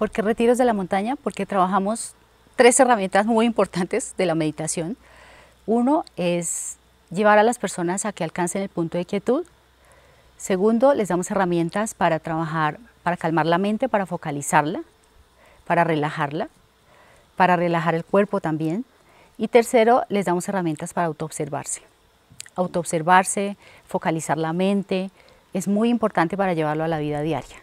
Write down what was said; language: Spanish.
¿Por qué retiros de la montaña? Porque trabajamos tres herramientas muy importantes de la meditación. Uno es llevar a las personas a que alcancen el punto de quietud. Segundo, les damos herramientas para trabajar, para calmar la mente, para focalizarla, para relajarla, para relajar el cuerpo también. Y tercero, les damos herramientas para autoobservarse. Autoobservarse, focalizar la mente, es muy importante para llevarlo a la vida diaria.